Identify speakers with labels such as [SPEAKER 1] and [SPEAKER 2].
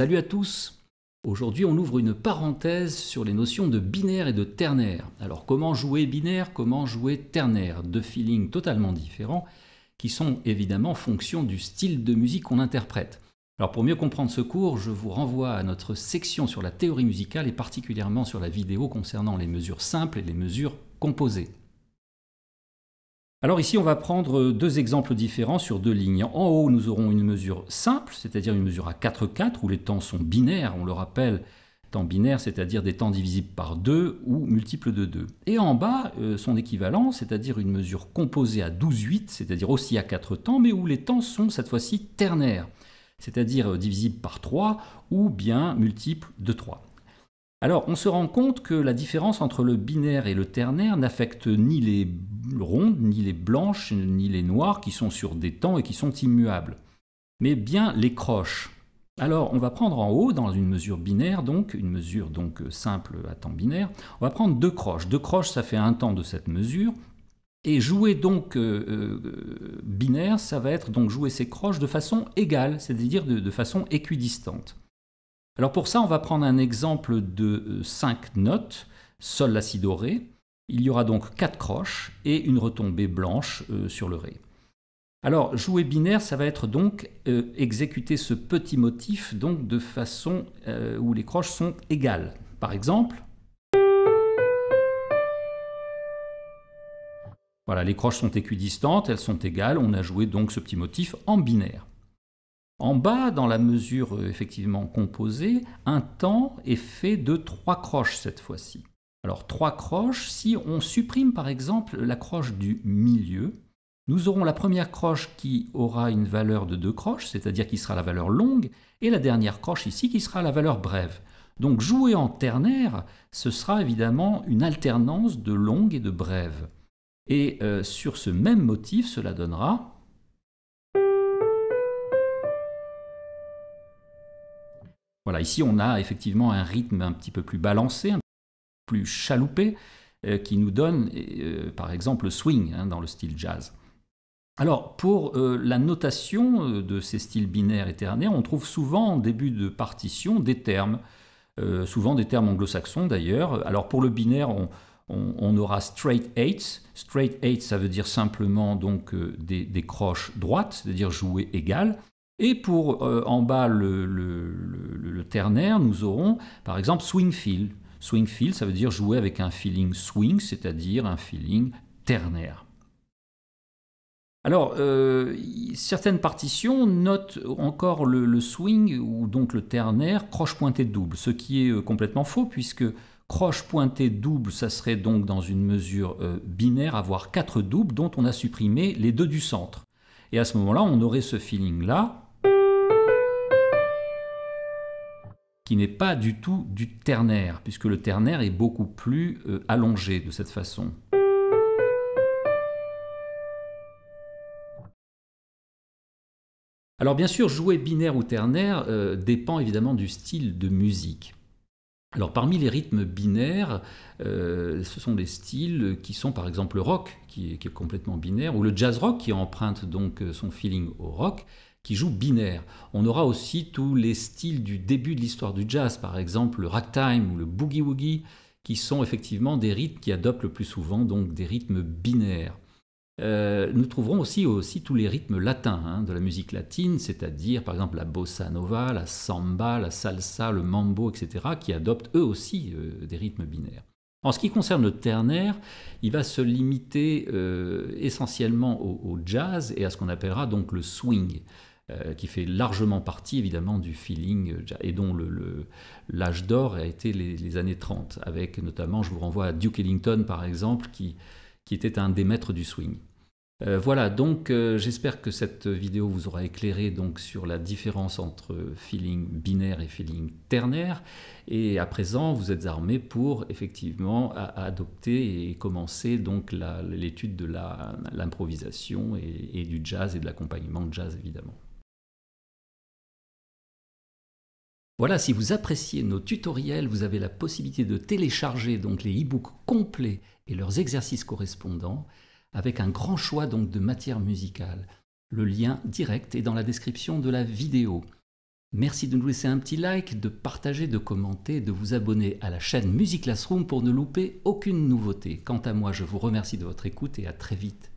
[SPEAKER 1] Salut à tous Aujourd'hui, on ouvre une parenthèse sur les notions de binaire et de ternaire. Alors, comment jouer binaire, comment jouer ternaire Deux feelings totalement différents qui sont évidemment fonction du style de musique qu'on interprète. Alors, pour mieux comprendre ce cours, je vous renvoie à notre section sur la théorie musicale et particulièrement sur la vidéo concernant les mesures simples et les mesures composées. Alors ici, on va prendre deux exemples différents sur deux lignes. En haut, nous aurons une mesure simple, c'est-à-dire une mesure à 4-4 où les temps sont binaires, on le rappelle, temps binaire, c'est-à-dire des temps divisibles par 2 ou multiples de 2. Et en bas, euh, son équivalent, c'est-à-dire une mesure composée à 8 c'est-à-dire aussi à 4 temps, mais où les temps sont cette fois-ci ternaires, c'est-à-dire euh, divisibles par 3 ou bien multiples de 3. Alors, on se rend compte que la différence entre le binaire et le ternaire n'affecte ni les rondes, ni les blanches, ni les noires qui sont sur des temps et qui sont immuables, mais bien les croches. Alors, on va prendre en haut, dans une mesure binaire, donc, une mesure donc simple à temps binaire, on va prendre deux croches. Deux croches, ça fait un temps de cette mesure. Et jouer donc euh, euh, binaire, ça va être donc jouer ces croches de façon égale, c'est-à-dire de façon équidistante. Alors pour ça, on va prendre un exemple de 5 euh, notes, sol, la, si, do, ré. Il y aura donc 4 croches et une retombée blanche euh, sur le ré. Alors jouer binaire, ça va être donc euh, exécuter ce petit motif donc de façon où les croches sont égales. Par exemple, voilà, les croches sont équidistantes, elles sont égales, on a joué donc ce petit motif en binaire. En bas, dans la mesure euh, effectivement composée, un temps est fait de trois croches cette fois-ci. Alors trois croches, si on supprime par exemple la croche du milieu, nous aurons la première croche qui aura une valeur de deux croches, c'est-à-dire qui sera la valeur longue, et la dernière croche ici qui sera la valeur brève. Donc jouer en ternaire, ce sera évidemment une alternance de longue et de brève. Et euh, sur ce même motif, cela donnera Voilà, ici on a effectivement un rythme un petit peu plus balancé, un peu plus chaloupé, euh, qui nous donne euh, par exemple le swing hein, dans le style jazz. Alors pour euh, la notation de ces styles binaires et ternaires, on trouve souvent en début de partition des termes, souvent des termes anglo-saxons d'ailleurs. Alors pour le binaire, on, aura straight eights. Straight eights, ça veut dire simplement donc des, des croches droites, c'est-à-dire jouer égal. Et pour euh, en bas le, ternaire, nous aurons par exemple swing feel. Swing feel, ça veut dire jouer avec un feeling swing, c'est-à-dire un feeling ternaire. Alors, euh, certaines partitions notent encore le, swing ou donc le ternaire croche pointée double, ce qui est euh, complètement faux puisque croche pointée double, ça serait donc dans une mesure binaire avoir quatre doubles dont on a supprimé les deux du centre. Et à ce moment-là, on aurait ce feeling-là, qui n'est pas du tout du ternaire, puisque le ternaire est beaucoup plus euh, allongé de cette façon. Alors bien sûr, jouer binaire ou ternaire euh, dépend évidemment du style de musique. Alors parmi les rythmes binaires, euh, ce sont des styles qui sont par exemple le rock, qui est, qui est, complètement binaire, ou le jazz rock, qui emprunte donc euh, son feeling au rock, qui joue binaire. On aura aussi tous les styles du début de l'histoire du jazz, par exemple le ragtime ou le boogie-woogie, qui sont effectivement des rythmes qui adoptent le plus souvent donc des rythmes binaires. Euh, nous trouverons aussi, aussi tous les rythmes latins hein, de la musique latine, c'est-à-dire par exemple la bossa nova, la samba, la salsa, le mambo, etc., qui adoptent eux aussi euh, des rythmes binaires. En ce qui concerne le ternaire, il va se limiter euh, essentiellement au, jazz et à ce qu'on appellera donc le swing qui fait largement partie évidemment du feeling et dont l'âge d'or a été les, années 30, avec notamment, je vous renvoie à Duke Ellington par exemple, qui était un des maîtres du swing. Euh, voilà, donc euh, j'espère que cette vidéo vous aura éclairé donc sur la différence entre feeling binaire et feeling ternaire. Et à présent, vous êtes armé pour effectivement adopter et commencer donc l'étude de l'improvisation et, du jazz et de l'accompagnement de jazz évidemment. Voilà, si vous appréciez nos tutoriels, vous avez la possibilité de télécharger donc les e-books complets et leurs exercices correspondants avec un grand choix donc de matières musicales. Le lien direct est dans la description de la vidéo. Merci de nous laisser un petit like, de partager, de commenter, de vous abonner à la chaîne Music Classroom pour ne louper aucune nouveauté. Quant à moi, je vous remercie de votre écoute et à très vite.